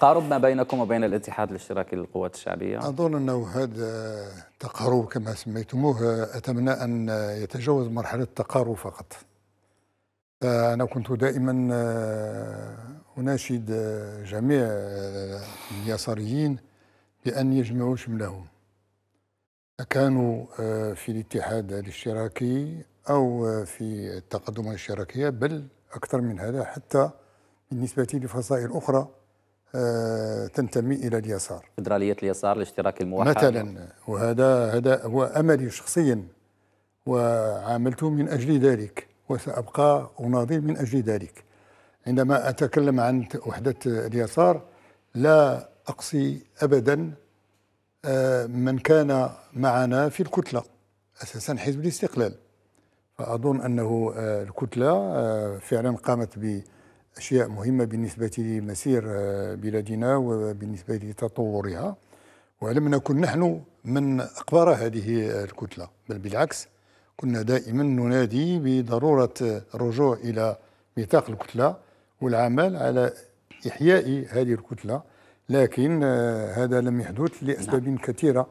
تقارب ما بينكم وبين الاتحاد الاشتراكي للقوات الشعبية أظن أنه هذا التقارب كما سميتموه أتمنى أن يتجاوز مرحلة التقارب فقط أنا كنت دائما آه، أناشد آه، جميع آه، اليساريين بأن يجمعوا شملهم كانوا في الاتحاد الاشتراكي أو في التقدم الاشتراكية بل أكثر من هذا حتى بالنسبة لفصائل أخرى آه، تنتمي الى اليسار فدراليه اليسار الاشتراك الموحد مثلا وهذا هذا هو املي شخصيا وعملت من اجل ذلك وسابقى اناضل من اجل ذلك عندما اتكلم عن وحده اليسار لا اقصي ابدا آه، من كان معنا في الكتله اساسا حزب الاستقلال فاظن انه آه، الكتله فعلا قامت ب أشياء مهمة بالنسبة لمسير آه، بلادنا وبالنسبة لتطورها ولم نكن نحن من أقبر هذه الكتلة بل بالعكس كنا دائما ننادي بضرورة الرجوع إلى ميثاق الكتلة والعمل على إحياء هذه الكتلة لكن آه، هذا لم يحدث لأسباب نعم. كثيرة